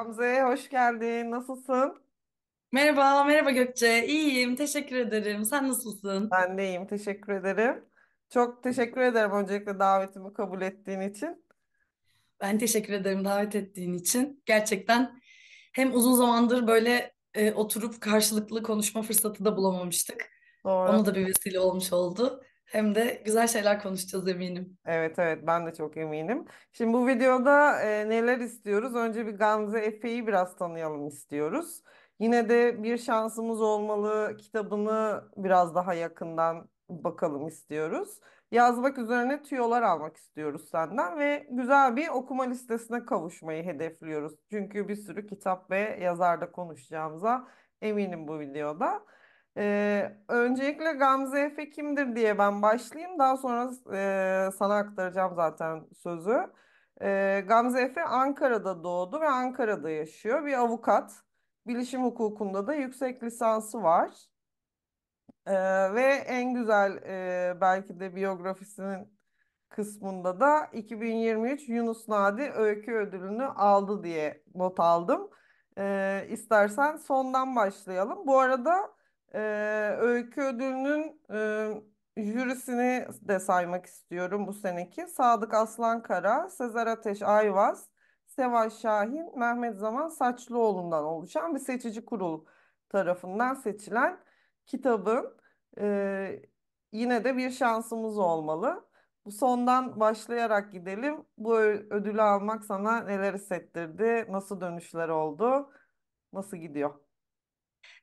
Gamze, hoş geldin. Nasılsın? Merhaba, merhaba Gökçe. İyiyim, teşekkür ederim. Sen nasılsın? Ben de iyiyim, teşekkür ederim. Çok teşekkür ederim öncelikle davetimi kabul ettiğin için. Ben teşekkür ederim davet ettiğin için. Gerçekten hem uzun zamandır böyle e, oturup karşılıklı konuşma fırsatı da bulamamıştık. Doğru. Ona da bir vesile olmuş oldu hem de güzel şeyler konuşacağız eminim. Evet evet ben de çok eminim. Şimdi bu videoda e, neler istiyoruz? Önce bir Gamze Efe'yi biraz tanıyalım istiyoruz. Yine de bir şansımız olmalı kitabını biraz daha yakından bakalım istiyoruz. Yazmak üzerine tüyolar almak istiyoruz senden ve güzel bir okuma listesine kavuşmayı hedefliyoruz. Çünkü bir sürü kitap ve yazarda konuşacağımıza eminim bu videoda. Ee, öncelikle Gamze Efe kimdir diye ben başlayayım. Daha sonra e, sana aktaracağım zaten sözü. Ee, Gamze Efe Ankara'da doğdu ve Ankara'da yaşıyor. Bir avukat. Bilişim hukukunda da yüksek lisansı var. Ee, ve en güzel e, belki de biyografisinin kısmında da 2023 Yunus Nadi Öykü Ödülünü aldı diye not aldım. Ee, istersen sondan başlayalım. Bu arada... E, öykü ödülünün e, jürisini de saymak istiyorum bu seneki. Sadık Aslankara, Sezer Ateş Ayvaz, Seval Şahin, Mehmet Zaman Saçlıoğlu'ndan oluşan bir seçici kurul tarafından seçilen kitabın e, yine de bir şansımız olmalı. Bu sondan başlayarak gidelim. Bu ödülü almak sana neler hissettirdi? Nasıl dönüşler oldu? Nasıl gidiyor?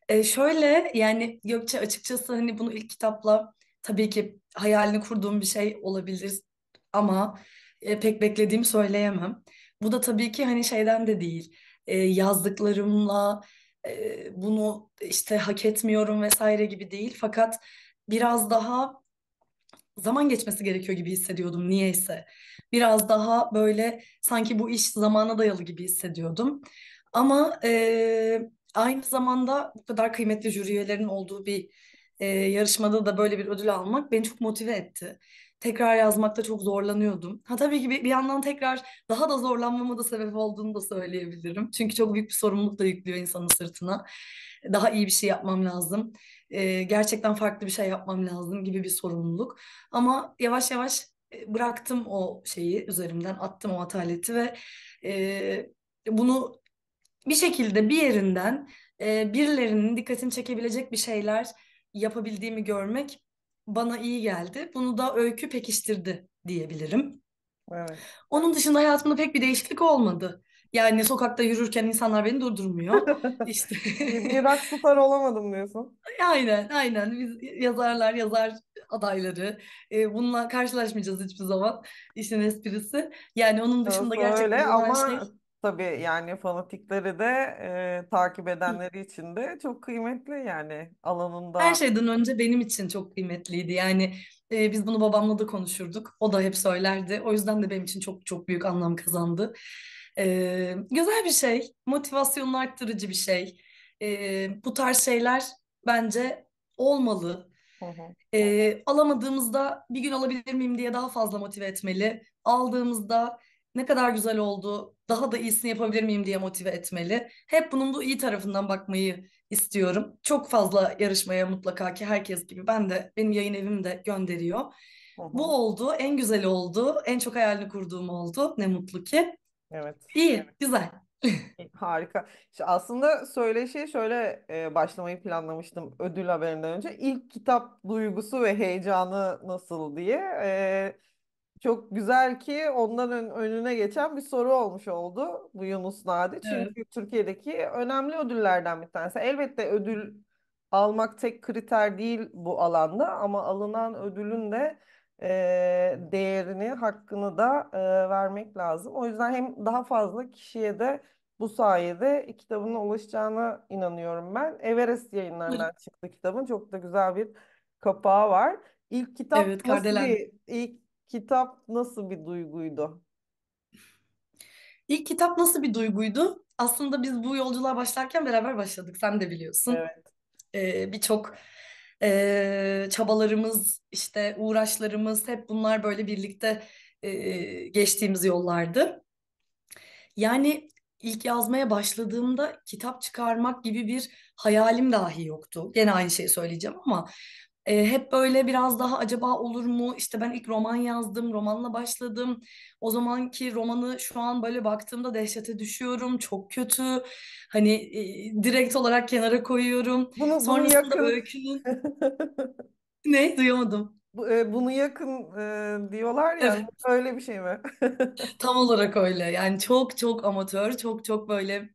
E, şöyle yani Gökçe açıkçası hani bunu ilk kitapla tabii ki hayalini kurduğum bir şey olabilir ama e, pek beklediğimi söyleyemem. Bu da tabii ki hani şeyden de değil. E, yazdıklarımla e, bunu işte hak etmiyorum vesaire gibi değil. Fakat biraz daha zaman geçmesi gerekiyor gibi hissediyordum niyeyse. Biraz daha böyle sanki bu iş zamana dayalı gibi hissediyordum. Ama e, aynı zamanda bu kadar kıymetli jüri üyelerinin olduğu bir e, yarışmada da böyle bir ödül almak beni çok motive etti. Tekrar yazmakta çok zorlanıyordum. Ha tabii ki bir, bir yandan tekrar daha da zorlanmama da sebep olduğunu da söyleyebilirim. Çünkü çok büyük bir sorumluluk da yüklüyor insanın sırtına. Daha iyi bir şey yapmam lazım. E, gerçekten farklı bir şey yapmam lazım gibi bir sorumluluk. Ama yavaş yavaş e, bıraktım o şeyi üzerimden attım o ataleti ve e, bunu bir şekilde bir yerinden e, birilerinin dikkatini çekebilecek bir şeyler yapabildiğimi görmek bana iyi geldi. Bunu da öykü pekiştirdi diyebilirim. Evet. Onun dışında hayatımda pek bir değişiklik olmadı. Yani sokakta yürürken insanlar beni durdurmuyor. işte. Irak star olamadım diyorsun. Aynen aynen. Biz yazarlar, yazar adayları. E, bununla karşılaşmayacağız hiçbir zaman. İşin esprisi. Yani onun dışında gerçekten öyle ama şey... Tabii yani fanatikleri de e, takip edenleri için de çok kıymetli yani Her alanında. şeyden önce benim için çok kıymetliydi. Yani e, biz bunu babamla da konuşurduk. O da hep söylerdi. O yüzden de benim için çok çok büyük anlam kazandı. E, güzel bir şey. Motivasyonunu arttırıcı bir şey. E, bu tarz şeyler bence olmalı. Hı hı. E, alamadığımızda bir gün alabilir miyim diye daha fazla motive etmeli. Aldığımızda ne kadar güzel oldu, daha da iyisini yapabilir miyim diye motive etmeli. Hep bunun bu iyi tarafından bakmayı istiyorum. Çok fazla yarışmaya mutlaka ki herkes gibi ben de benim yayın evim de gönderiyor. Hı Bu oldu, en güzel oldu, en çok hayalini kurduğum oldu. Ne mutlu ki. Evet. İyi, evet. güzel. Harika. İşte aslında söyleşiye şöyle e, başlamayı planlamıştım ödül haberinden önce. İlk kitap duygusu ve heyecanı nasıl diye. E, çok güzel ki ondan önüne geçen bir soru olmuş oldu bu Yunus Nadi. Evet. Çünkü Türkiye'deki önemli ödüllerden bir tanesi. Elbette ödül almak tek kriter değil bu alanda ama alınan ödülün de e, değerini, hakkını da e, vermek lazım. O yüzden hem daha fazla kişiye de bu sayede kitabının ulaşacağına inanıyorum ben. Everest yayınlarından çıktı kitabın. Çok da güzel bir kapağı var. İlk kitap Evet, nasıl Kardelen. bir ilk kitap nasıl bir duyguydu? İlk kitap nasıl bir duyguydu? Aslında biz bu yolculuğa başlarken beraber başladık. Sen de biliyorsun. Evet. Ee, Birçok e, çabalarımız, işte uğraşlarımız hep bunlar böyle birlikte e, geçtiğimiz yollardı. Yani ilk yazmaya başladığımda kitap çıkarmak gibi bir hayalim dahi yoktu. Gene aynı şeyi söyleyeceğim ama e, hep böyle biraz daha acaba olur mu? İşte ben ilk roman yazdım, romanla başladım. O zamanki romanı şu an böyle baktığımda dehşete düşüyorum. Çok kötü. Hani e, direkt olarak kenara koyuyorum. Bunu, bunu Sonrasında yakın. öykünün... ne? Duyamadım. Bunu yakın e, diyorlar ya, Evet. öyle bir şey mi? Tam olarak öyle. Yani çok çok amatör, çok çok böyle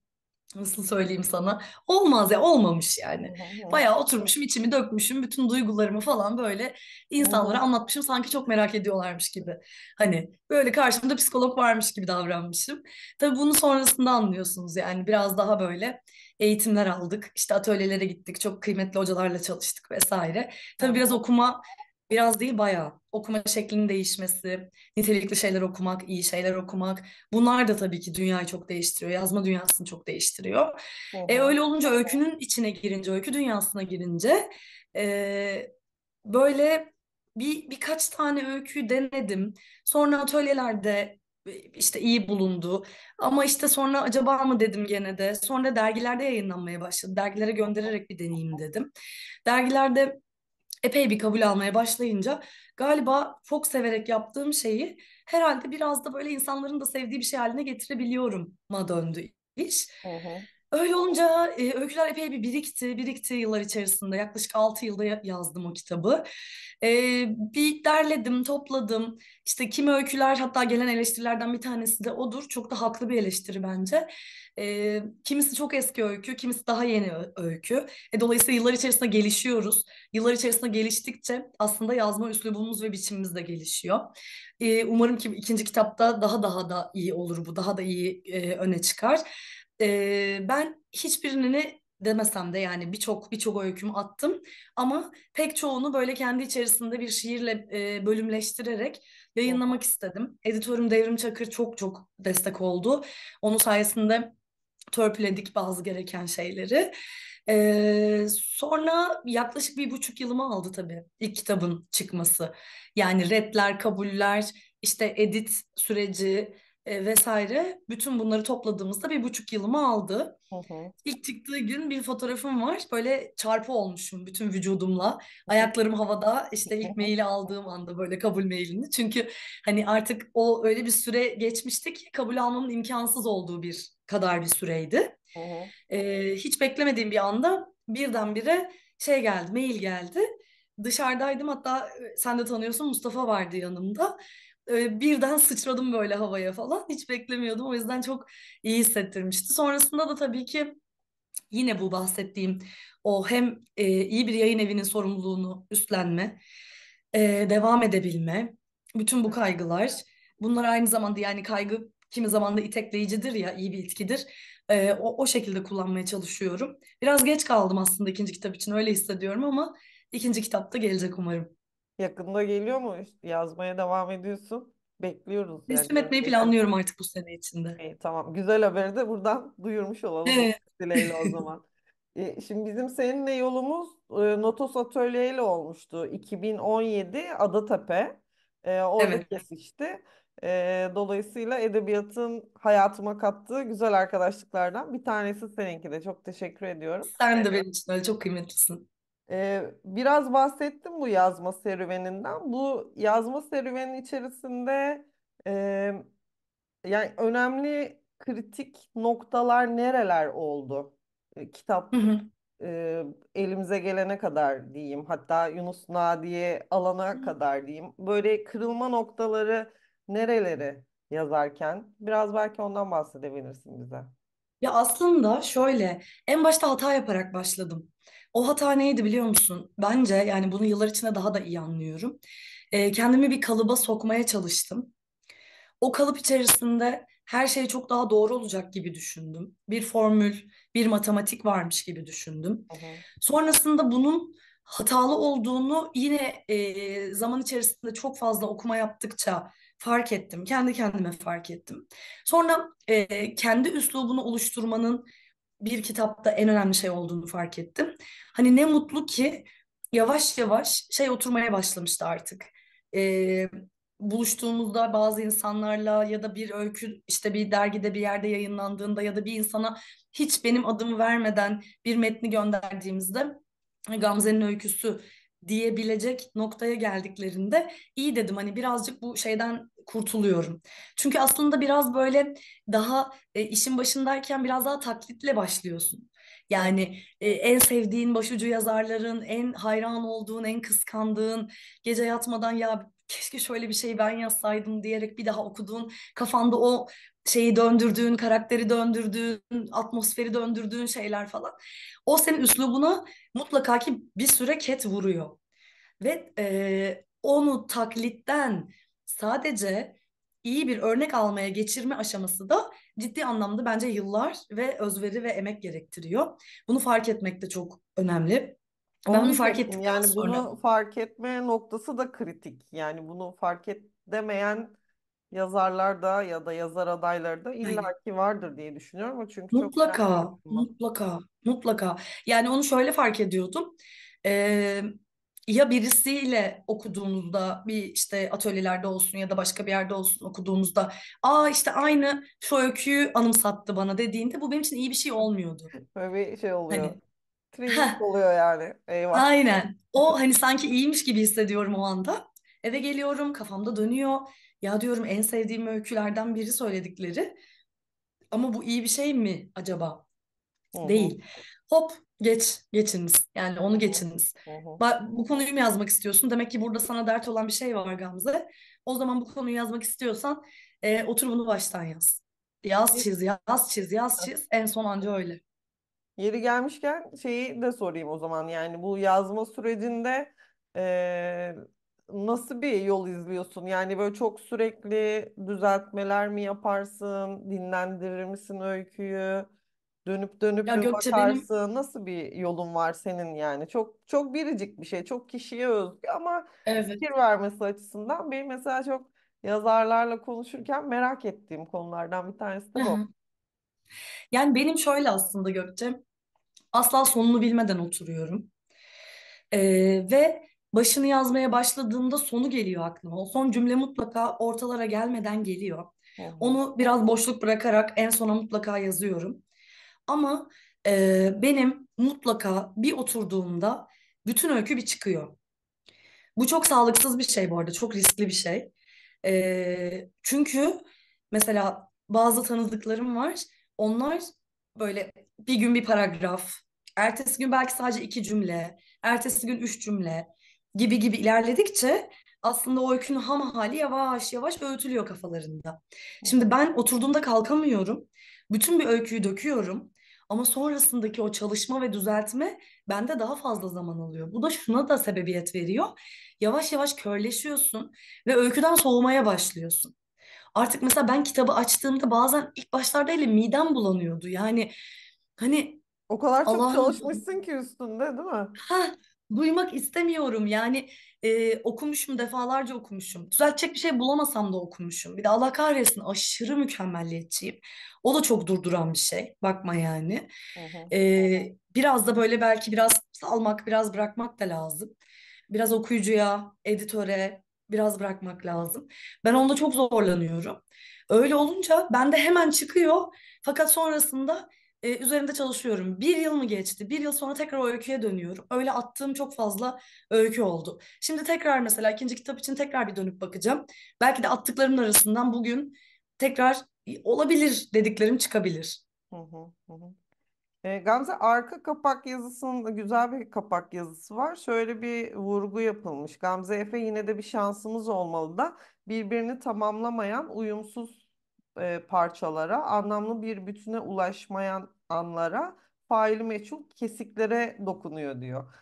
nasıl söyleyeyim sana olmaz ya olmamış yani. Bayağı oturmuşum içimi dökmüşüm bütün duygularımı falan böyle insanlara anlatmışım sanki çok merak ediyorlarmış gibi. Hani böyle karşımda psikolog varmış gibi davranmışım. Tabii bunu sonrasında anlıyorsunuz yani biraz daha böyle eğitimler aldık. işte atölyelere gittik çok kıymetli hocalarla çalıştık vesaire. Tabii biraz okuma Biraz değil bayağı. Okuma şeklinin değişmesi, nitelikli şeyler okumak, iyi şeyler okumak. Bunlar da tabii ki dünyayı çok değiştiriyor. Yazma dünyasını çok değiştiriyor. Evet. E, öyle olunca öykünün içine girince, öykü dünyasına girince e, böyle bir birkaç tane öyküyü denedim. Sonra atölyelerde e, işte iyi bulundu. Ama işte sonra acaba mı dedim gene de. Sonra dergilerde yayınlanmaya başladı. Dergilere göndererek bir deneyeyim dedim. Dergilerde epey bir kabul almaya başlayınca galiba çok severek yaptığım şeyi herhalde biraz da böyle insanların da sevdiği bir şey haline getirebiliyorum ma döndü iş. Hı hı. Öyle olunca e, öyküler epey bir birikti, birikti yıllar içerisinde. Yaklaşık 6 yılda yazdım o kitabı. E, bir derledim, topladım. İşte kimi öyküler, hatta gelen eleştirilerden bir tanesi de odur. Çok da haklı bir eleştiri bence. E, kimisi çok eski öykü, kimisi daha yeni öykü. E, dolayısıyla yıllar içerisinde gelişiyoruz. Yıllar içerisinde geliştikçe aslında yazma üslubumuz ve biçimimiz de gelişiyor. E, umarım ki ikinci kitapta daha daha da iyi olur bu, daha da iyi e, öne çıkar. E, ben hiçbirini demesem de yani birçok birçok öyküm attım ama pek çoğunu böyle kendi içerisinde bir şiirle e, bölümleştirerek yayınlamak istedim. Editörüm Devrim Çakır çok çok destek oldu. Onun sayesinde törpüledik bazı gereken şeyleri. Ee, sonra yaklaşık bir buçuk yılımı aldı tabii ilk kitabın çıkması. Yani redler, kabuller, işte edit süreci, e, vesaire bütün bunları topladığımızda bir buçuk yılımı aldı. Hı hı. İlk çıktığı gün bir fotoğrafım var. Böyle çarpı olmuşum bütün vücudumla. Ayaklarım havada işte ilk maili aldığım anda böyle kabul mailini. Çünkü hani artık o öyle bir süre geçmişti ki kabul almamın imkansız olduğu bir kadar bir süreydi. Hı hı. E, hiç beklemediğim bir anda birdenbire şey geldi, mail geldi dışarıdaydım hatta e, sen de tanıyorsun Mustafa vardı yanımda birden sıçradım böyle havaya falan. Hiç beklemiyordum. O yüzden çok iyi hissettirmişti. Sonrasında da tabii ki yine bu bahsettiğim o hem e, iyi bir yayın evinin sorumluluğunu üstlenme, e, devam edebilme, bütün bu kaygılar. Bunlar aynı zamanda yani kaygı kimi zaman da itekleyicidir ya iyi bir itkidir. E, o, o şekilde kullanmaya çalışıyorum. Biraz geç kaldım aslında ikinci kitap için öyle hissediyorum ama ikinci kitapta gelecek umarım. Yakında geliyor mu? Yazmaya devam ediyorsun. Bekliyoruz yani. Teslim etmeyi planlıyorum artık bu sene içinde. İyi, tamam. Güzel haberi de buradan duyurmuş olalım Evet. dileğiyle o zaman. E, Şimdi bizim seninle yolumuz e, Notos Atölye ile olmuştu. 2017 Adatepe. E, orada Evet. kesişti. E, dolayısıyla edebiyatın hayatıma kattığı güzel arkadaşlıklardan bir tanesi seninki de. Çok teşekkür ediyorum. Sen de benim için öyle çok kıymetlisin. Ee, biraz bahsettim bu yazma serüveninden. Bu yazma serüvenin içerisinde e, yani önemli kritik noktalar nereler oldu? E, kitap hı e, elimize gelene kadar diyeyim. Hatta Yunus Nadiye alana kadar diyeyim. Böyle kırılma noktaları nereleri yazarken? Biraz belki ondan bahsedebilirsin bize. Ya aslında şöyle, en başta hata yaparak başladım. O hata neydi biliyor musun? Bence yani bunu yıllar içinde daha da iyi anlıyorum. E, kendimi bir kalıba sokmaya çalıştım. O kalıp içerisinde her şey çok daha doğru olacak gibi düşündüm. Bir formül, bir matematik varmış gibi düşündüm. Hı hı. Sonrasında bunun hatalı olduğunu yine e, zaman içerisinde çok fazla okuma yaptıkça fark ettim. Kendi kendime fark ettim. Sonra e, kendi üslubunu oluşturmanın bir kitapta en önemli şey olduğunu fark ettim. Hani ne mutlu ki yavaş yavaş şey oturmaya başlamıştı artık. Ee, buluştuğumuzda bazı insanlarla ya da bir öykü işte bir dergide bir yerde yayınlandığında ya da bir insana hiç benim adımı vermeden bir metni gönderdiğimizde Gamze'nin öyküsü diyebilecek noktaya geldiklerinde iyi dedim hani birazcık bu şeyden kurtuluyorum. Çünkü aslında biraz böyle daha e, işin başındayken biraz daha taklitle başlıyorsun. Yani e, en sevdiğin başucu yazarların, en hayran olduğun, en kıskandığın, gece yatmadan ya keşke şöyle bir şey ben yazsaydım diyerek bir daha okuduğun, kafanda o şeyi döndürdüğün, karakteri döndürdüğün, atmosferi döndürdüğün şeyler falan. O senin üslubuna mutlaka ki bir süre ket vuruyor. Ve e, onu taklitten sadece iyi bir örnek almaya geçirme aşaması da ciddi anlamda bence yıllar ve özveri ve emek gerektiriyor. Bunu fark etmek de çok önemli. Ben bunu fark şey ettim. Yani sonra... bunu fark etme noktası da kritik. Yani bunu fark et demeyen yazarlar da ya da yazar adayları da illaki vardır diye düşünüyorum. Çünkü mutlaka, çok mutlaka, mutlaka. Yani onu şöyle fark ediyordum. Ee, ya birisiyle okuduğunuzda bir işte atölyelerde olsun ya da başka bir yerde olsun okuduğunuzda aa işte aynı şu öyküyü anımsattı bana dediğinde bu benim için iyi bir şey olmuyordu. Böyle bir şey oluyor. Hani Trigger oluyor yani. Eyvah. Aynen. O hani sanki iyiymiş gibi hissediyorum o anda. Eve geliyorum kafamda dönüyor. Ya diyorum en sevdiğim öykülerden biri söyledikleri. Ama bu iyi bir şey mi acaba? Hı hı. Değil. Hop Geç, geçiniz. Yani onu geçiniz. Hı hı. bu konuyu mu yazmak istiyorsun? Demek ki burada sana dert olan bir şey var Gamze. O zaman bu konuyu yazmak istiyorsan e, otur bunu baştan yaz. Yaz çiz, yaz çiz, yaz çiz. En son anca öyle. Yeri gelmişken şeyi de sorayım o zaman. Yani bu yazma sürecinde e, nasıl bir yol izliyorsun? Yani böyle çok sürekli düzeltmeler mi yaparsın? Dinlendirir misin öyküyü? Dönüp dönüp Ya bir Gökçe bakarsın. Nasıl bir yolun var senin yani? Çok çok biricik bir şey. Çok kişiye özgü ama evet fikir vermesi açısından benim mesela çok yazarlarla konuşurken merak ettiğim konulardan bir tanesi de bu. yani benim şöyle aslında Gökçe asla sonunu bilmeden oturuyorum. Ee, ve başını yazmaya başladığımda sonu geliyor aklıma. O son cümle mutlaka ortalara gelmeden geliyor. Onu biraz boşluk bırakarak en sona mutlaka yazıyorum. Ama e, benim mutlaka bir oturduğumda bütün öykü bir çıkıyor. Bu çok sağlıksız bir şey bu arada. Çok riskli bir şey. E, çünkü mesela bazı tanıdıklarım var. Onlar böyle bir gün bir paragraf, ertesi gün belki sadece iki cümle, ertesi gün üç cümle gibi gibi ilerledikçe aslında o öykünün ham hali yavaş yavaş öğütülüyor kafalarında. Şimdi ben oturduğumda kalkamıyorum. Bütün bir öyküyü döküyorum. Ama sonrasındaki o çalışma ve düzeltme bende daha fazla zaman alıyor. Bu da şuna da sebebiyet veriyor. Yavaş yavaş körleşiyorsun ve öyküden soğumaya başlıyorsun. Artık mesela ben kitabı açtığımda bazen ilk başlarda ile midem bulanıyordu. Yani hani o kadar çok Allah çalışmışsın ki üstünde değil mi? Ha, duymak istemiyorum. Yani e, okumuşum defalarca okumuşum. Düzeltecek bir şey bulamasam da okumuşum. Bir de Allah kahretsin aşırı mükemmelliyetçiyim. O da çok durduran bir şey. Bakma yani. Hı E, biraz da böyle belki biraz almak, biraz bırakmak da lazım. Biraz okuyucuya, editöre biraz bırakmak lazım. Ben onda çok zorlanıyorum. Öyle olunca bende hemen çıkıyor. Fakat sonrasında e, üzerinde çalışıyorum. Bir yıl mı geçti? Bir yıl sonra tekrar o öyküye dönüyorum. Öyle attığım çok fazla öykü oldu. Şimdi tekrar mesela ikinci kitap için tekrar bir dönüp bakacağım. Belki de attıklarımın arasından bugün tekrar olabilir dediklerim çıkabilir. E, Gamze arka kapak yazısında güzel bir kapak yazısı var. Şöyle bir vurgu yapılmış. Gamze Efe yine de bir şansımız olmalı da birbirini tamamlamayan uyumsuz e, parçalara, anlamlı bir bütüne ulaşmayan anlara faili meçhul kesiklere dokunuyor diyor.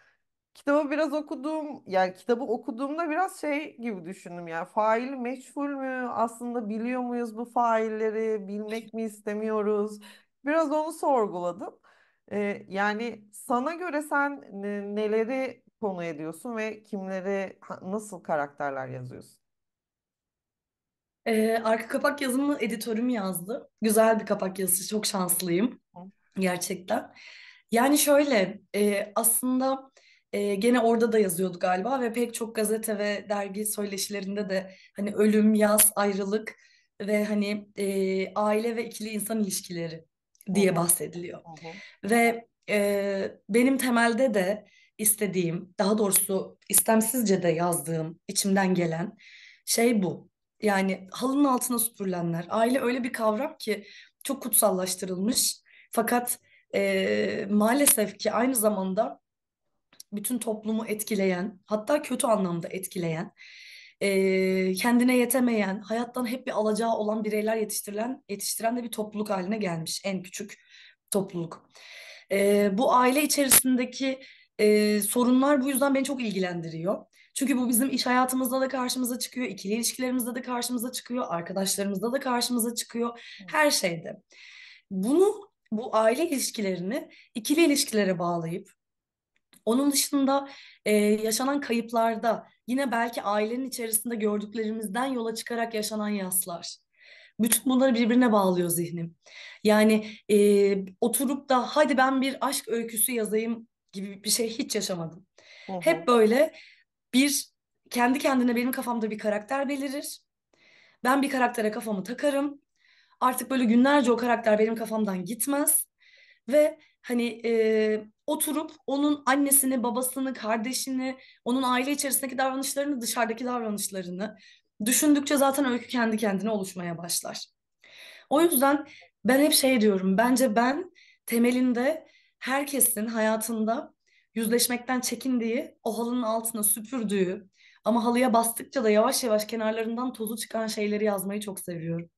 Kitabı biraz okuduğum, yani kitabı okuduğumda biraz şey gibi düşündüm. Yani faili meçhul mü? Aslında biliyor muyuz bu failleri? Bilmek mi istemiyoruz? Biraz onu sorguladım. Ee, yani sana göre sen neleri konu ediyorsun ve kimleri nasıl karakterler yazıyorsun? Ee, arka kapak yazımı editörüm yazdı. Güzel bir kapak yazısı, çok şanslıyım gerçekten. Yani şöyle, e, aslında e, gene orada da yazıyordu galiba ve pek çok gazete ve dergi söyleşilerinde de hani ölüm, yaz, ayrılık ve hani e, aile ve ikili insan ilişkileri diye bahsediliyor. Ve e, benim temelde de istediğim, daha doğrusu istemsizce de yazdığım, içimden gelen şey bu yani halının altına süpürülenler. Aile öyle bir kavram ki çok kutsallaştırılmış. Fakat e, maalesef ki aynı zamanda bütün toplumu etkileyen, hatta kötü anlamda etkileyen, e, kendine yetemeyen, hayattan hep bir alacağı olan bireyler yetiştirilen, yetiştiren de bir topluluk haline gelmiş. En küçük topluluk. E, bu aile içerisindeki e, sorunlar bu yüzden beni çok ilgilendiriyor. Çünkü bu bizim iş hayatımızda da karşımıza çıkıyor, ikili ilişkilerimizde de karşımıza çıkıyor, arkadaşlarımızda da karşımıza çıkıyor, her şeyde. Bunu, bu aile ilişkilerini ikili ilişkilere bağlayıp, onun dışında e, yaşanan kayıplarda yine belki ailenin içerisinde gördüklerimizden yola çıkarak yaşanan yaslar. Bütün bunları birbirine bağlıyor zihnim. Yani e, oturup da hadi ben bir aşk öyküsü yazayım gibi bir şey hiç yaşamadım. Hı-hı. Hep böyle bir, kendi kendine benim kafamda bir karakter belirir. Ben bir karaktere kafamı takarım. Artık böyle günlerce o karakter benim kafamdan gitmez. Ve hani e, oturup onun annesini, babasını, kardeşini, onun aile içerisindeki davranışlarını, dışarıdaki davranışlarını düşündükçe zaten öykü kendi kendine oluşmaya başlar. O yüzden ben hep şey diyorum, bence ben temelinde herkesin hayatında yüzleşmekten çekindiği, o halının altına süpürdüğü ama halıya bastıkça da yavaş yavaş kenarlarından tozu çıkan şeyleri yazmayı çok seviyorum.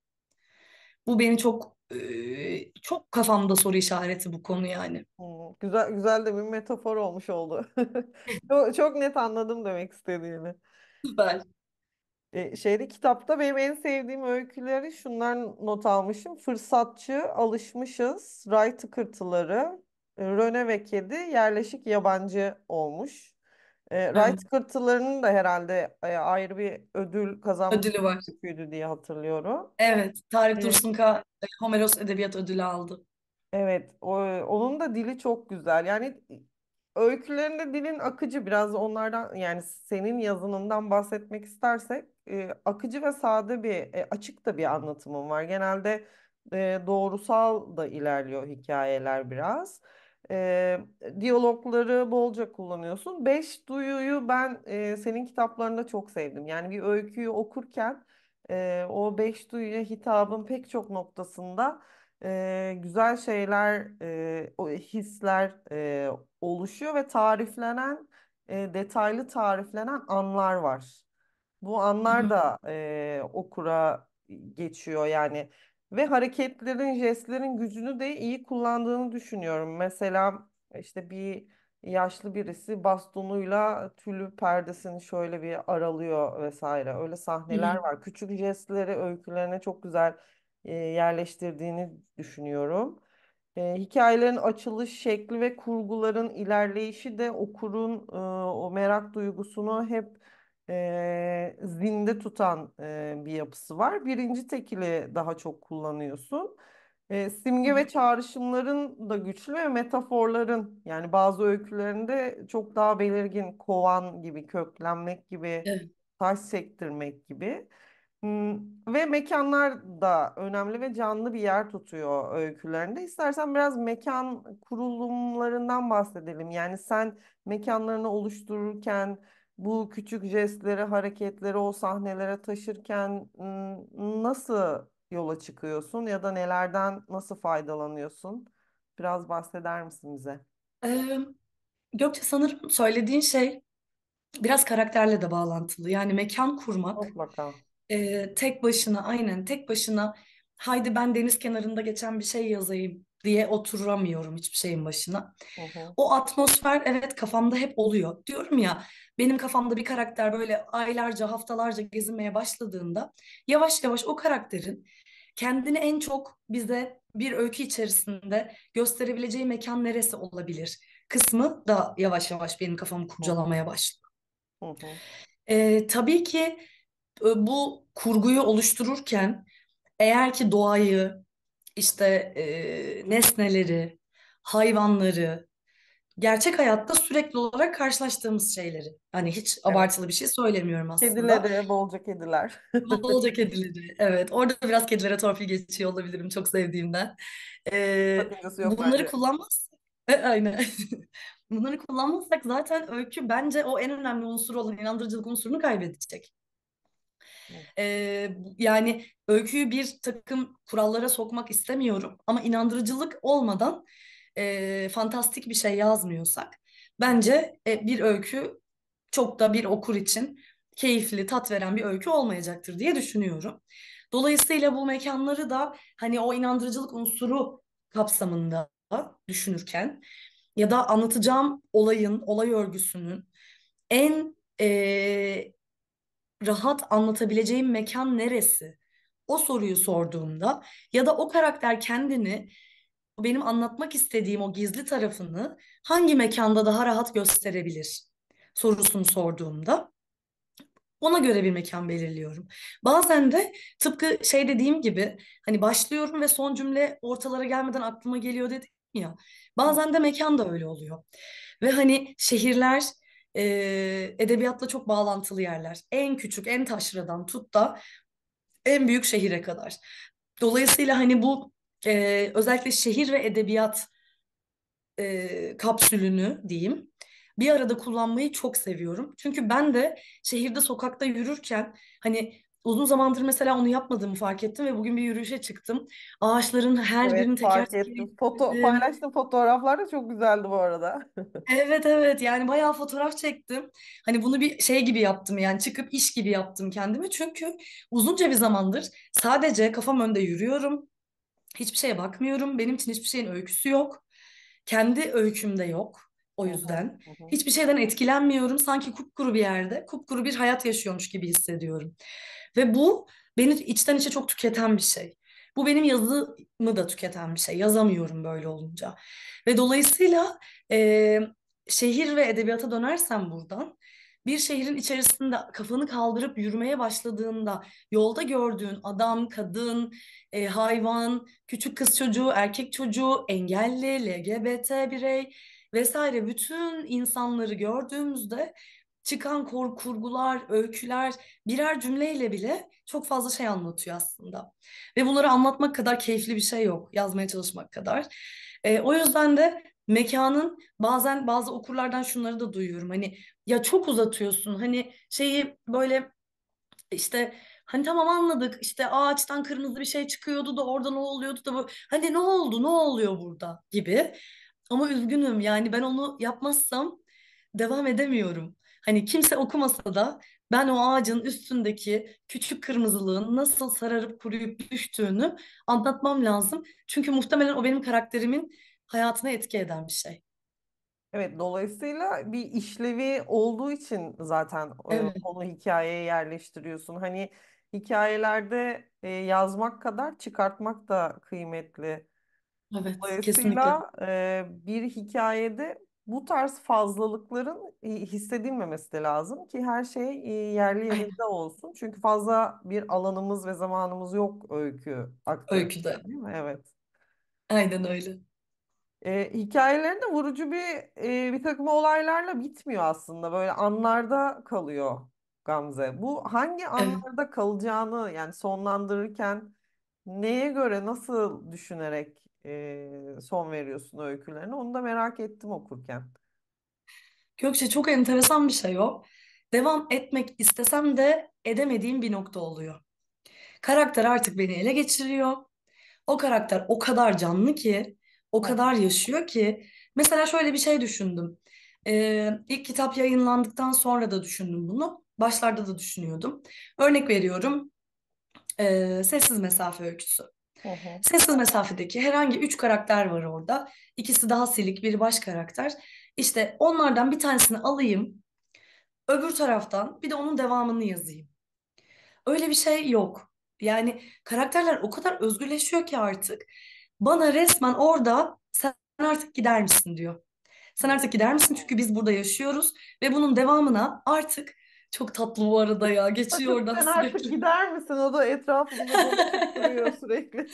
Bu beni çok çok kafamda soru işareti bu konu yani. güzel güzel de bir metafor olmuş oldu. çok, çok net anladım demek istediğini. Süper. E, şeyde kitapta benim en sevdiğim öyküleri şunlar not almışım. Fırsatçı, alışmışız, ray tıkırtıları, ee, Röne ve kedi yerleşik yabancı olmuş. E, Evet. kırtılarının da herhalde e, ayrı bir ödül kazanmış Ödülü var. öyküydü diye hatırlıyorum. Evet. Tarık ee, E, Tursunka Homeros Edebiyat Ödülü aldı. Evet, o, onun da dili çok güzel. Yani öykülerinde dilin akıcı biraz onlardan yani senin yazınından bahsetmek istersek e, akıcı ve sade bir e, açık da bir anlatımın var. Genelde e, doğrusal da ilerliyor hikayeler biraz. E, diyalogları bolca kullanıyorsun. Beş duyuyu ben e, senin kitaplarında çok sevdim. Yani bir öyküyü okurken e, o beş duyuya hitabın pek çok noktasında e, güzel şeyler, e, hisler e, oluşuyor ve tariflenen, e, detaylı tariflenen anlar var. Bu anlar da e, okura geçiyor yani ve hareketlerin, jestlerin gücünü de iyi kullandığını düşünüyorum. Mesela işte bir yaşlı birisi bastonuyla tülü perdesini şöyle bir aralıyor vesaire. Öyle sahneler Hı. var. Küçük jestleri öykülerine çok güzel e, yerleştirdiğini düşünüyorum. E, hikayelerin açılış şekli ve kurguların ilerleyişi de okurun e, o merak duygusunu hep e, zinde tutan e, bir yapısı var. Birinci tekili daha çok kullanıyorsun. E, simge ve çağrışımların da güçlü ve metaforların yani bazı öykülerinde çok daha belirgin kovan gibi, köklenmek gibi, evet. taş sektirmek gibi. Hmm, ve mekanlar da önemli ve canlı bir yer tutuyor öykülerinde. İstersen biraz mekan kurulumlarından bahsedelim. Yani sen mekanlarını oluştururken bu küçük jestleri, hareketleri o sahnelere taşırken nasıl yola çıkıyorsun ya da nelerden nasıl faydalanıyorsun? Biraz bahseder misin bize? Ee, Gökçe sanırım söylediğin şey biraz karakterle de bağlantılı. Yani mekan kurmak. Mutlaka. E, tek başına aynen tek başına haydi ben deniz kenarında geçen bir şey yazayım diye oturamıyorum hiçbir şeyin başına. Hı hı. O atmosfer evet kafamda hep oluyor. Diyorum ya benim kafamda bir karakter böyle aylarca haftalarca gezinmeye başladığında yavaş yavaş o karakterin kendini en çok bize bir öykü içerisinde gösterebileceği mekan neresi olabilir kısmı da yavaş yavaş benim kafamı kurcalamaya başladı. Hı hı. Ee, tabii ki e, bu kurguyu oluştururken eğer ki doğayı, işte e, nesneleri, hayvanları, gerçek hayatta sürekli olarak karşılaştığımız şeyleri. Hani hiç evet. abartılı bir şey söylemiyorum aslında. Kedileri, bolca kediler. bolca kedileri, evet. Orada biraz kedilere torpil geçiyor olabilirim çok sevdiğimden. Ee, bunları bence. kullanmaz. E, aynen. bunları kullanmazsak zaten öykü bence o en önemli unsur olan inandırıcılık unsurunu kaybedecek. Ee, yani öyküyü bir takım kurallara sokmak istemiyorum ama inandırıcılık olmadan e, fantastik bir şey yazmıyorsak bence e, bir öykü çok da bir okur için keyifli, tat veren bir öykü olmayacaktır diye düşünüyorum. Dolayısıyla bu mekanları da hani o inandırıcılık unsuru kapsamında düşünürken ya da anlatacağım olayın, olay örgüsünün en e, rahat anlatabileceğim mekan neresi? O soruyu sorduğumda ya da o karakter kendini benim anlatmak istediğim o gizli tarafını hangi mekanda daha rahat gösterebilir sorusunu sorduğumda ona göre bir mekan belirliyorum. Bazen de tıpkı şey dediğim gibi hani başlıyorum ve son cümle ortalara gelmeden aklıma geliyor dedim ya. Bazen de mekan da öyle oluyor. Ve hani şehirler e, edebiyatla çok bağlantılı yerler. En küçük, en taşradan tut da en büyük şehire kadar. Dolayısıyla hani bu e, özellikle şehir ve edebiyat e, kapsülünü diyeyim bir arada kullanmayı çok seviyorum. Çünkü ben de şehirde sokakta yürürken hani uzun zamandır mesela onu yapmadığımı fark ettim ve bugün bir yürüyüşe çıktım. Ağaçların her evet, birini teker teker... Foto, paylaştım fotoğraflar da çok güzeldi bu arada. evet evet yani bayağı fotoğraf çektim. Hani bunu bir şey gibi yaptım yani çıkıp iş gibi yaptım kendimi Çünkü uzunca bir zamandır sadece kafam önde yürüyorum. Hiçbir şeye bakmıyorum. Benim için hiçbir şeyin öyküsü yok. Kendi öyküm de yok. O yüzden hı hı hiçbir şeyden etkilenmiyorum. Sanki kupkuru bir yerde, kupkuru bir hayat yaşıyormuş gibi hissediyorum. Ve bu beni içten içe çok tüketen bir şey. Bu benim yazımı da tüketen bir şey. Yazamıyorum böyle olunca. Ve dolayısıyla e, şehir ve edebiyata dönersem buradan bir şehrin içerisinde kafanı kaldırıp yürümeye başladığında yolda gördüğün adam, kadın, e, hayvan, küçük kız çocuğu, erkek çocuğu, engelli, LGBT birey vesaire bütün insanları gördüğümüzde çıkan kor, kurgular, öyküler birer cümleyle bile çok fazla şey anlatıyor aslında. Ve bunları anlatmak kadar keyifli bir şey yok yazmaya çalışmak kadar. E, o yüzden de mekanın bazen bazı okurlardan şunları da duyuyorum. Hani ya çok uzatıyorsun hani şeyi böyle işte hani tamam anladık işte ağaçtan kırmızı bir şey çıkıyordu da orada ne oluyordu da bu hani ne oldu ne oluyor burada gibi ama üzgünüm yani ben onu yapmazsam devam edemiyorum. Hani kimse okumasa da ben o ağacın üstündeki küçük kırmızılığın nasıl sararıp kuruyup düştüğünü anlatmam lazım. Çünkü muhtemelen o benim karakterimin hayatına etki eden bir şey. Evet, dolayısıyla bir işlevi olduğu için zaten e, evet. onu hikayeye yerleştiriyorsun. Hani hikayelerde e, yazmak kadar çıkartmak da kıymetli. Evet, kesinlikle. Dolayısıyla bir hikayede bu tarz fazlalıkların hissedilmemesi de lazım ki her şey yerli yerinde olsun. Çünkü fazla bir alanımız ve zamanımız yok öykü aktarırken, Öyküde. değil mi? Evet. Aynen öyle. E, hikayeleri vurucu bir e, bir takım olaylarla bitmiyor aslında. Böyle anlarda kalıyor Gamze. Bu hangi Evet. anlarda kalacağını yani sonlandırırken neye göre nasıl düşünerek e, son veriyorsun öykülerine. Onu da merak ettim okurken. Gökçe çok enteresan bir şey o. Devam etmek istesem de edemediğim bir nokta oluyor. Karakter artık beni ele geçiriyor. O karakter o kadar canlı ki, o kadar yaşıyor ki. Mesela şöyle bir şey düşündüm. Ee, ilk kitap yayınlandıktan sonra da düşündüm bunu. Başlarda da düşünüyordum. Örnek veriyorum. E, Sessiz Mesafe Öyküsü. Hı hı. Sessiz mesafedeki herhangi üç karakter var orada. İkisi daha silik, biri baş karakter. İşte onlardan bir tanesini alayım. Öbür taraftan bir de onun devamını yazayım. Öyle bir şey yok. Yani karakterler o kadar özgürleşiyor ki artık. Bana resmen orada sen artık gider misin diyor. Sen artık gider misin çünkü biz burada yaşıyoruz ve bunun devamına artık çok tatlı bu arada ya. Geçiyor oradan Sen sürekli. artık gider misin? O da etrafında dolaşıp şey sürekli.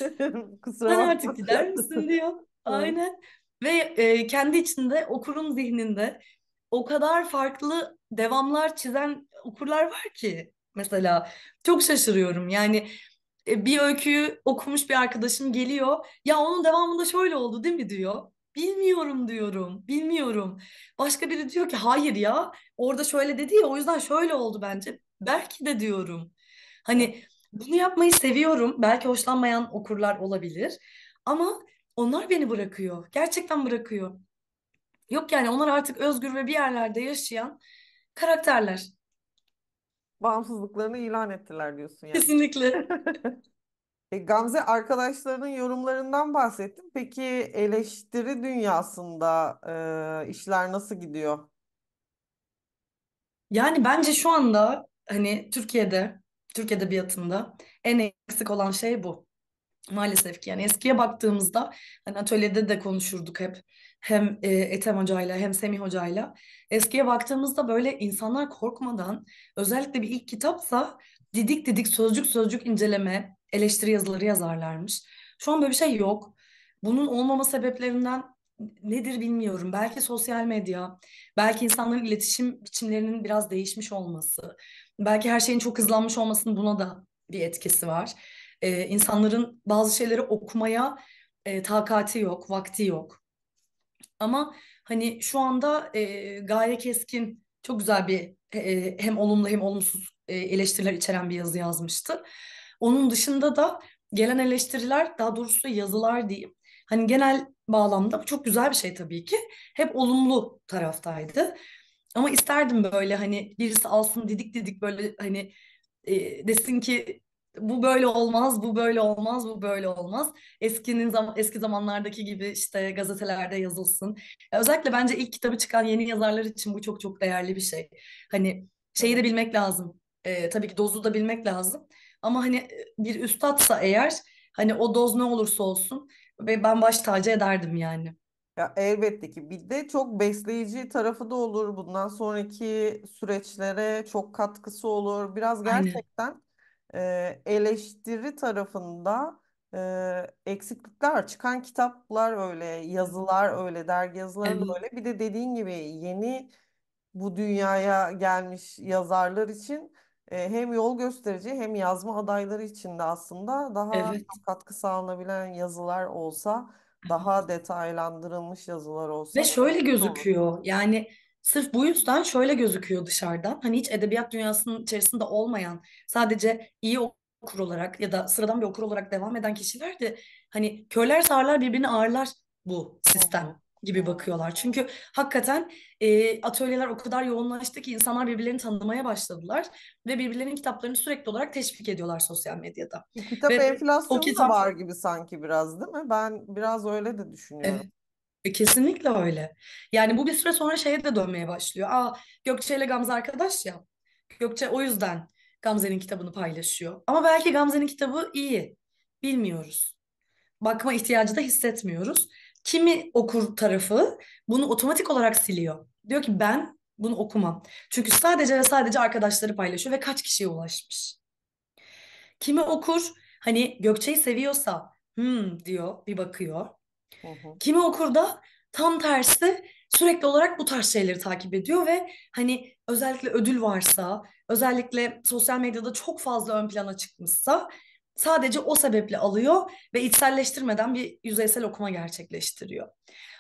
Kusura Sen bakma. artık gider misin diyor. Aynen. Ve e, kendi içinde okurun zihninde o kadar farklı devamlar çizen okurlar var ki mesela çok şaşırıyorum. Yani e, bir öyküyü okumuş bir arkadaşım geliyor. Ya onun devamında şöyle oldu değil mi diyor. Bilmiyorum diyorum. Bilmiyorum. Başka biri diyor ki hayır ya orada şöyle dedi ya o yüzden şöyle oldu bence. Belki de diyorum. Hani bunu yapmayı seviyorum. Belki hoşlanmayan okurlar olabilir. Ama onlar beni bırakıyor. Gerçekten bırakıyor. Yok yani onlar artık özgür ve bir yerlerde yaşayan karakterler. Bağımsızlıklarını ilan ettiler diyorsun yani. Kesinlikle. E, Gamze arkadaşlarının yorumlarından bahsettim. Peki eleştiri dünyasında e, işler nasıl gidiyor? Yani bence şu anda hani Türkiye'de, Türk edebiyatında en eksik olan şey bu. Maalesef ki yani eskiye baktığımızda hani atölyede de konuşurduk hep hem e, Ethem hocayla hem Semih hocayla. Eskiye baktığımızda böyle insanlar korkmadan özellikle bir ilk kitapsa didik didik sözcük sözcük inceleme, eleştiri yazıları yazarlarmış. Şu an böyle bir şey yok. Bunun olmama sebeplerinden nedir bilmiyorum. Belki sosyal medya, belki insanların iletişim biçimlerinin biraz değişmiş olması, belki her şeyin çok hızlanmış olmasının buna da bir etkisi var. Ee, insanların bazı şeyleri okumaya e, takati yok, vakti yok. Ama hani şu anda e, gaye keskin çok güzel bir e, e hem olumlu hem olumsuz e, eleştiriler içeren bir yazı yazmıştı. Onun dışında da gelen eleştiriler daha doğrusu yazılar diyeyim. Hani genel bağlamda bu çok güzel bir şey tabii ki. Hep olumlu taraftaydı. Ama isterdim böyle hani birisi alsın didik didik böyle hani e, desin ki bu böyle olmaz, bu böyle olmaz, bu böyle olmaz. Eskinin zam eski zamanlardaki gibi işte gazetelerde yazılsın. Ya özellikle bence ilk kitabı çıkan yeni yazarlar için bu çok çok değerli bir şey. Hani şeyi de bilmek lazım. E, tabii ki dozu da bilmek lazım. Ama hani e, bir üstadsa eğer hani o doz ne olursa olsun ve ben baş tacı ederdim yani. Ya elbette ki bir de çok besleyici tarafı da olur. Bundan sonraki süreçlere çok katkısı olur. Biraz gerçekten e, eleştiri tarafında e, eksiklikler çıkan kitaplar öyle, yazılar öyle, dergi yazıları evet. da öyle. Bir de dediğin gibi yeni bu dünyaya gelmiş yazarlar için hem yol gösterici hem yazma adayları için de aslında daha Evet. katkı sağlanabilen yazılar olsa, daha detaylandırılmış yazılar Ve olsa şöyle iyi olur. gözüküyor yani sırf bu yüzden şöyle gözüküyor dışarıdan. Hani hiç edebiyat dünyasının içerisinde olmayan sadece iyi okur olarak ya da sıradan bir okur olarak devam eden kişiler de hani köyler sağırlar birbirini ağırlar bu Hı hı. sistem gibi bakıyorlar. Çünkü hakikaten e, atölyeler o kadar yoğunlaştı ki insanlar birbirlerini tanımaya başladılar ve birbirlerinin kitaplarını sürekli olarak teşvik ediyorlar sosyal medyada. Kitap ve enflasyonu o kitap... var gibi sanki biraz değil mi? Ben biraz öyle de düşünüyorum. Evet. E, kesinlikle öyle. Yani bu bir süre sonra şeye de dönmeye başlıyor. Aa Gökçe ile Gamze arkadaş ya. Gökçe o yüzden Gamze'nin kitabını paylaşıyor. Ama belki Gamze'nin kitabı iyi. Bilmiyoruz. Bakma ihtiyacı da hissetmiyoruz. Kimi okur tarafı bunu otomatik olarak siliyor. Diyor ki ben bunu okumam. Çünkü sadece ve sadece arkadaşları paylaşıyor ve kaç kişiye ulaşmış. Kimi okur hani Gökçe'yi seviyorsa hmm diyor bir bakıyor. Hı hı. Kimi okur da tam tersi sürekli olarak bu tarz şeyleri takip ediyor ve hani özellikle ödül varsa, özellikle sosyal medyada çok fazla ön plana çıkmışsa Sadece o sebeple alıyor ve içselleştirmeden bir yüzeysel okuma gerçekleştiriyor.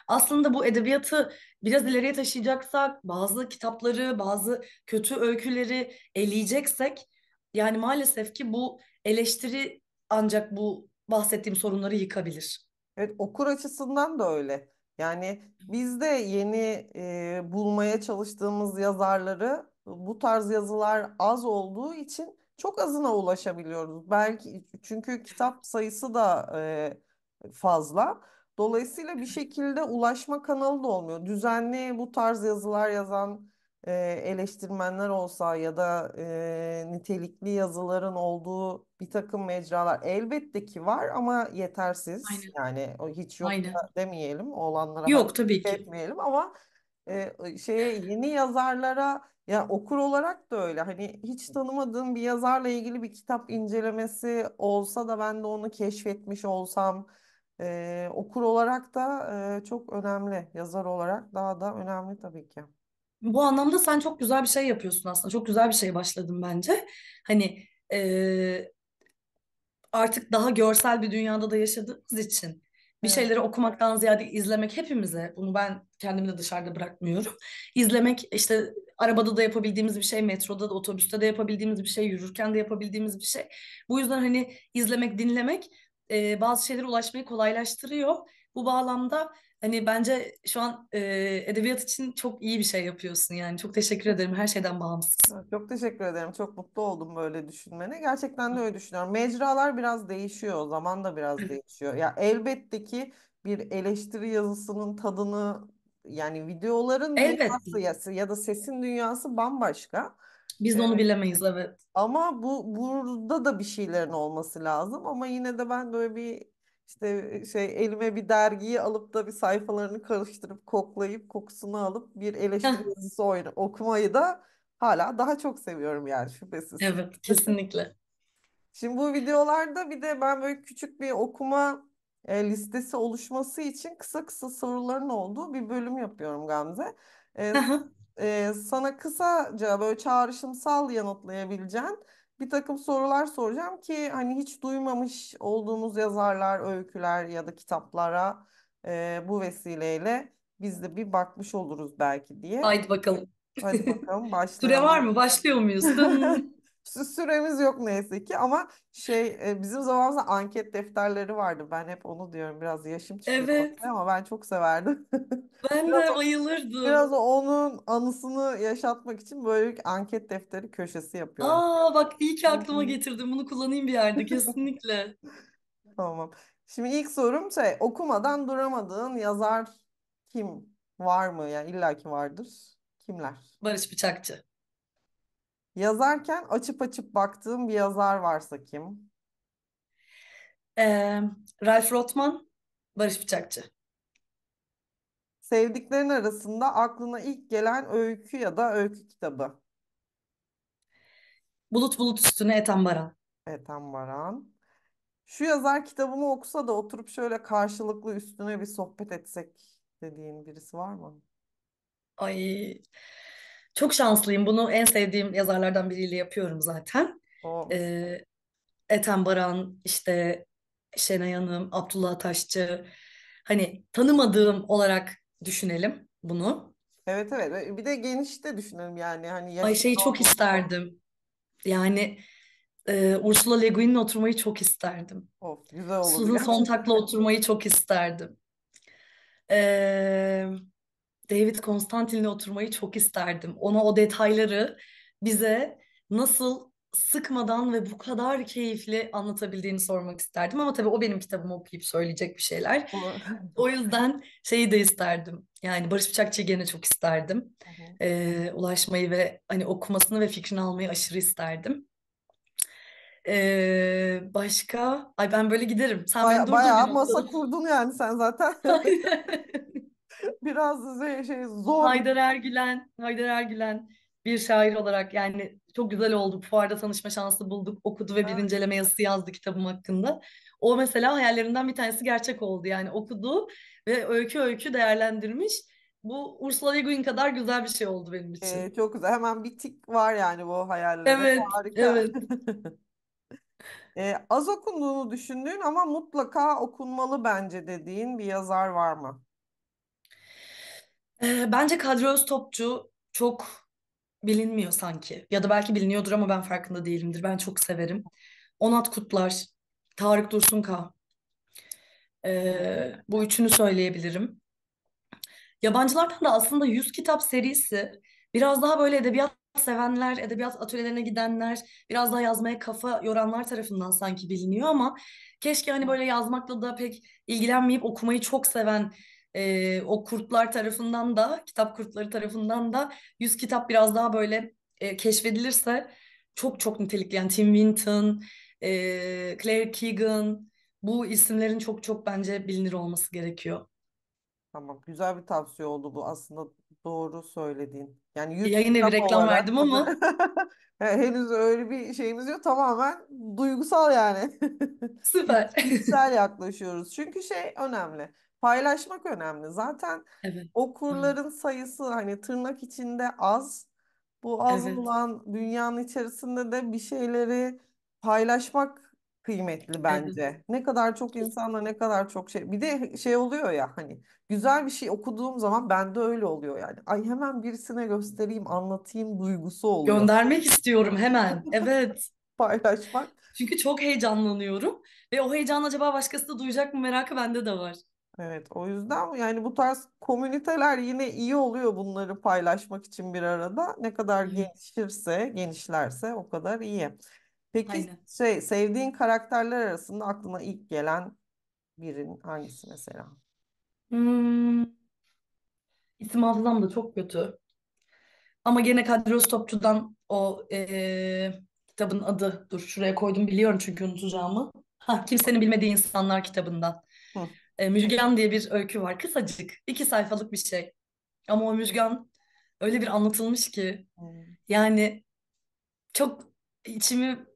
Aslında bu edebiyatı biraz ileriye taşıyacaksak, bazı kitapları, bazı kötü öyküleri eleyeceksek, yani maalesef ki bu eleştiri ancak bu bahsettiğim sorunları yıkabilir. Evet okur açısından da öyle. Yani biz de yeni e, bulmaya çalıştığımız yazarları bu tarz yazılar az olduğu için çok azına ulaşabiliyoruz. Belki çünkü kitap sayısı da e, fazla. Dolayısıyla bir şekilde ulaşma kanalı da olmuyor. Düzenli bu tarz yazılar yazan e, eleştirmenler olsa ya da e, nitelikli yazıların olduğu bir takım mecralar elbette ki var ama yetersiz. Aynen. Yani o hiç yok demeyelim. Olanlara yok tabii ki. etmeyelim ama e, şeye yeni yazarlara ya okur olarak da öyle hani hiç tanımadığım bir yazarla ilgili bir kitap incelemesi olsa da ben de onu keşfetmiş olsam e, okur olarak da e, çok önemli yazar olarak daha da önemli tabii ki. Bu anlamda sen çok güzel bir şey yapıyorsun aslında çok güzel bir şey başladın bence hani e, artık daha görsel bir dünyada da yaşadığımız için bir şeyleri okumaktan ziyade izlemek hepimize bunu ben kendimi de dışarıda bırakmıyorum. İzlemek işte arabada da yapabildiğimiz bir şey, metroda da, otobüste de yapabildiğimiz bir şey, yürürken de yapabildiğimiz bir şey. Bu yüzden hani izlemek, dinlemek e, bazı şeylere ulaşmayı kolaylaştırıyor. Bu bağlamda Hani bence şu an e, edebiyat için çok iyi bir şey yapıyorsun yani. Çok teşekkür ederim her şeyden bağımsız. Çok teşekkür ederim. Çok mutlu oldum böyle düşünmene. Gerçekten de öyle düşünüyorum. Mecralar biraz değişiyor. Zaman da biraz değişiyor. Ya elbette ki bir eleştiri yazısının tadını yani videoların Elbette. dünyası ya da sesin dünyası bambaşka. Biz de onu bilemeyiz evet. Ama bu burada da bir şeylerin olması lazım ama yine de ben böyle bir işte şey elime bir dergiyi alıp da bir sayfalarını karıştırıp koklayıp kokusunu alıp bir eleştiri yazısı oyna, okumayı da hala daha çok seviyorum yani şüphesiz. Evet kesinlikle. Şimdi bu videolarda bir de ben böyle küçük bir okuma e, listesi oluşması için kısa kısa soruların olduğu bir bölüm yapıyorum Gamze. E, e, sana kısaca böyle çağrışımsal yanıtlayabileceğin bir takım sorular soracağım ki hani hiç duymamış olduğumuz yazarlar, öyküler ya da kitaplara e, bu vesileyle biz de bir bakmış oluruz belki diye. Haydi bakalım. Hadi bakalım başlayalım. Süre var mı? Başlıyor muyuz? Süremiz yok neyse ki ama şey e, bizim zamanımızda anket defterleri vardı. Ben hep onu diyorum biraz yaşım çıkıyor Evet. ama ben çok severdim. Ben de Biraz, bayılırdım. biraz onun anısını yaşatmak için böyle bir anket defteri köşesi yapıyorum. Aa bak iyi ki aklıma getirdim. Bunu kullanayım bir yerde kesinlikle. Tamam. Şimdi ilk sorum şey okumadan duramadığın yazar kim var mı? Yani illaki vardır. Kimler? Barış Bıçakçı. Yazarken açıp açıp baktığım bir yazar varsa kim? Ee, Ralph Rothman, Barış Bıçakçı. Sevdiklerin arasında aklına ilk gelen öykü ya da öykü kitabı. Bulut Bulut Üstüne Ethem Baran. Ethem Baran. Şu yazar kitabımı okusa da oturup şöyle karşılıklı üstüne bir sohbet etsek dediğin birisi var mı? Ay çok şanslıyım. Bunu en sevdiğim yazarlardan biriyle yapıyorum zaten. Oh. Ee, Ethem Baran, işte Şenay Hanım, Abdullah Taşçı. Hani tanımadığım olarak düşünelim bunu. Evet evet. Bir de geniş de düşünelim yani. Hani Ay şeyi çok isterdim. Yani e, Ursula Le Guin'le oturmayı çok isterdim. Of, güzel olur. Susan Sontag'la oturmayı çok isterdim. Eee David Konstantin'le oturmayı çok isterdim. Ona o detayları bize nasıl sıkmadan ve bu kadar keyifli anlatabildiğini sormak isterdim. Ama tabii o benim kitabımı okuyup söyleyecek bir şeyler. o yüzden şeyi de isterdim. Yani Barış Bıçakçı'yı gene çok isterdim. ee, ulaşmayı ve hani okumasını ve fikrini almayı aşırı isterdim. Ee, başka? Ay ben böyle giderim. Sen Baya, bayağı masa kurdun yani sen zaten. biraz şey, şey zor. Haydar Ergülen, Haydar Ergülen bir şair olarak yani çok güzel olduk. Fuarda tanışma şansı bulduk. Okudu ve bir inceleme yazısı yazdı kitabım hakkında. O mesela hayallerinden bir tanesi gerçek oldu. Yani okudu ve öykü öykü değerlendirmiş. Bu Ursula Le Guin kadar güzel bir şey oldu benim için. Ee, çok güzel. Hemen bir tik var yani bu hayallere. Evet, Harika. evet. ee, az okunduğunu düşündüğün ama mutlaka okunmalı bence dediğin bir yazar var mı? bence Kadri Topçu çok bilinmiyor sanki. Ya da belki biliniyordur ama ben farkında değilimdir. Ben çok severim. Onat Kutlar, Tarık Dursunka. Ee, bu üçünü söyleyebilirim. Yabancılardan da aslında 100 kitap serisi biraz daha böyle edebiyat sevenler, edebiyat atölyelerine gidenler, biraz daha yazmaya kafa yoranlar tarafından sanki biliniyor ama keşke hani böyle yazmakla da pek ilgilenmeyip okumayı çok seven e, o kurtlar tarafından da kitap kurtları tarafından da 100 kitap biraz daha böyle e, keşfedilirse çok çok nitelikli. Yani Tim Winton, e, Claire Keegan bu isimlerin çok çok bence bilinir olması gerekiyor. Tamam, güzel bir tavsiye oldu bu. Aslında doğru söylediğin. Yani 100 yine kitap bir reklam olarak verdim ama henüz öyle bir şeyimiz yok. Tamamen duygusal yani. süper. Güzel yaklaşıyoruz. Çünkü şey önemli paylaşmak önemli. Zaten evet. okurların sayısı hani tırnak içinde az. Bu az evet. olan dünyanın içerisinde de bir şeyleri paylaşmak kıymetli bence. Evet. Ne kadar çok insanla ne kadar çok şey. Bir de şey oluyor ya hani güzel bir şey okuduğum zaman bende öyle oluyor yani. Ay hemen birisine göstereyim, anlatayım duygusu oluyor. Göndermek istiyorum hemen. Evet. Paylaşmak. Çünkü çok heyecanlanıyorum ve o heyecanı acaba başkası da duyacak mı merakı bende de var. Evet, o yüzden yani bu tarz komüniteler yine iyi oluyor bunları paylaşmak için bir arada. Ne kadar genişirse gelişirse, genişlerse o kadar iyi. Peki Aynen. şey sevdiğin karakterler arasında aklına ilk gelen birin hangisi mesela? Hmm, isim hafızam da çok kötü. Ama gene Kadir Öztopçu'dan o eee, kitabın adı. Dur şuraya koydum biliyorum çünkü unutacağımı. Ha, Kimsenin Bilmediği İnsanlar kitabından. Hı e, Müjgan diye bir öykü var. Kısacık, iki sayfalık bir şey. Ama o Müjgan öyle bir anlatılmış ki yani çok içimi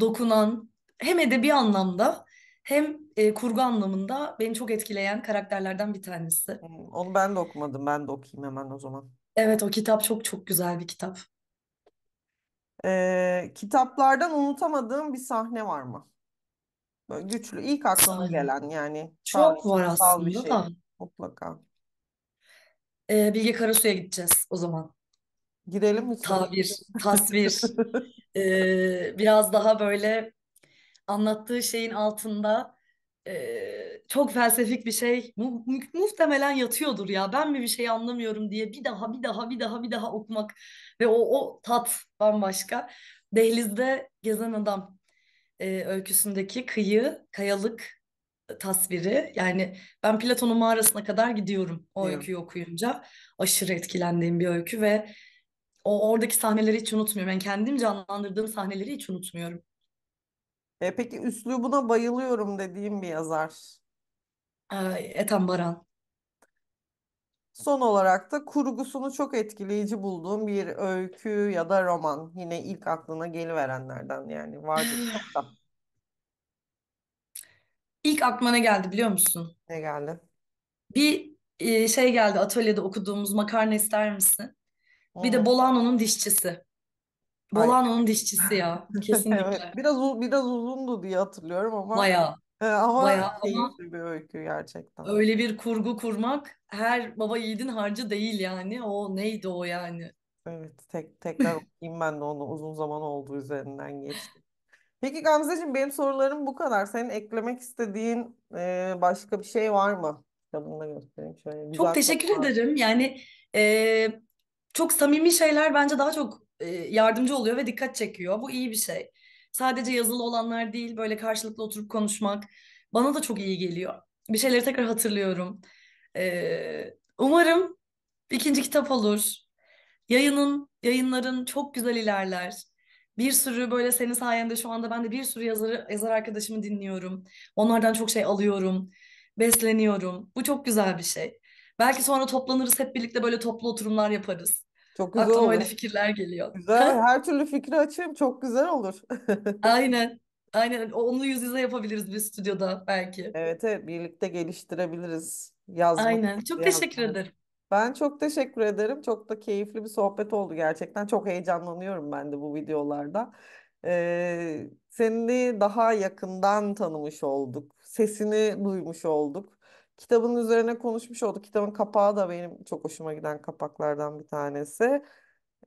dokunan hem edebi anlamda hem e, kurgu anlamında beni çok etkileyen karakterlerden bir tanesi. Onu ben de okumadım. Ben de okuyayım hemen o zaman. Evet o kitap çok çok güzel bir kitap. Ee, kitaplardan unutamadığım bir sahne var mı? Böyle güçlü, ilk aklına Aynen. gelen yani Çok var sağlıksal bir aslında şey da. mutlaka. Ee, Bilge Karasu'ya gideceğiz o zaman. Gidelim mi Tabir, tasvir. Ee, biraz daha böyle anlattığı şeyin altında e, çok felsefik bir şey mu- mu- muhtemelen yatıyordur ya. Ben mi bir şey anlamıyorum diye bir daha bir daha bir daha bir daha okumak ve o, o tat bambaşka. Dehlizde gezen adam e, öyküsündeki kıyı, kayalık e, tasviri. Yani ben Platon'un mağarasına kadar gidiyorum o evet. öyküyü okuyunca. Aşırı etkilendiğim bir öykü ve o oradaki sahneleri hiç unutmuyorum. Ben yani kendim canlandırdığım sahneleri hiç unutmuyorum. E, peki üslubuna bayılıyorum dediğim bir yazar. E, Ethem Baran. Son olarak da kurgusunu çok etkileyici bulduğum bir öykü ya da roman. Yine ilk aklına geliverenlerden yani vardı. İlk aklıma ne geldi biliyor musun? Ne geldi? Bir e, şey geldi atölyede okuduğumuz Makarna ister misin? Bir de Bolano'nun dişçisi. Bolano'nun dişçisi ya kesinlikle. Evet. Biraz u- biraz uzundu diye hatırlıyorum ama Bayağı. Ee, ama Bayağı ama keyifli bir öykü gerçekten. öyle bir kurgu kurmak her baba yiğidin harcı değil yani. O neydi o yani? Evet, tek, tekrar okuyayım ben de onu. Uzun zaman oldu üzerinden geçti. Peki Gamzeciğim benim sorularım bu kadar. Senin eklemek istediğin e, başka bir şey var mı? Kitabını da göstereyim şöyle. Çok Güzel teşekkür kaplar. ederim. Yani e, çok samimi şeyler bence daha çok e, yardımcı oluyor ve dikkat çekiyor. Bu iyi bir şey. Sadece yazılı olanlar değil böyle karşılıklı oturup konuşmak bana da çok iyi geliyor. Bir şeyleri tekrar hatırlıyorum. Ee, umarım ikinci kitap olur. Yayının, yayınların çok güzel ilerler. Bir sürü böyle senin sayende şu anda ben de bir sürü yazarı, yazar arkadaşımı dinliyorum. Onlardan çok şey alıyorum, besleniyorum. Bu çok güzel bir şey. Belki sonra toplanırız hep birlikte böyle toplu oturumlar yaparız. Çok güzel Aklıma öyle fikirler geliyor. Güzel. Her türlü fikri açayım. Çok güzel olur. Aynen. Aynen. Onu yüz yüze yapabiliriz bir stüdyoda belki. Evet, evet birlikte geliştirebiliriz yazmak. Aynen. Çok teşekkür ederim. Ben çok teşekkür ederim. Çok da keyifli bir sohbet oldu gerçekten. Çok heyecanlanıyorum ben de bu videolarda. Ee, seni daha yakından tanımış olduk. Sesini duymuş olduk. Kitabın üzerine konuşmuş olduk. Kitabın kapağı da benim çok hoşuma giden kapaklardan bir tanesi.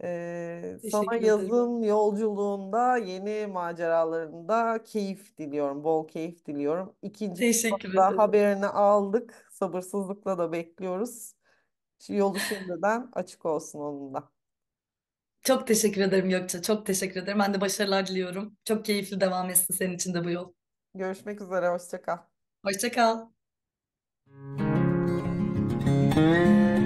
Ee, sana Teşekkür yazın yolculuğunda yeni maceralarında keyif diliyorum, bol keyif diliyorum. İkinci Teşekkür kitapta haberini aldık, sabırsızlıkla da bekliyoruz. Yolu şimdiden açık olsun onun da. Çok teşekkür ederim Gökçe. Çok teşekkür ederim. Ben de başarılar diliyorum. Çok keyifli devam etsin senin için de bu yol. Görüşmek üzere, hoşça kal. Hoşça kal. Thank you.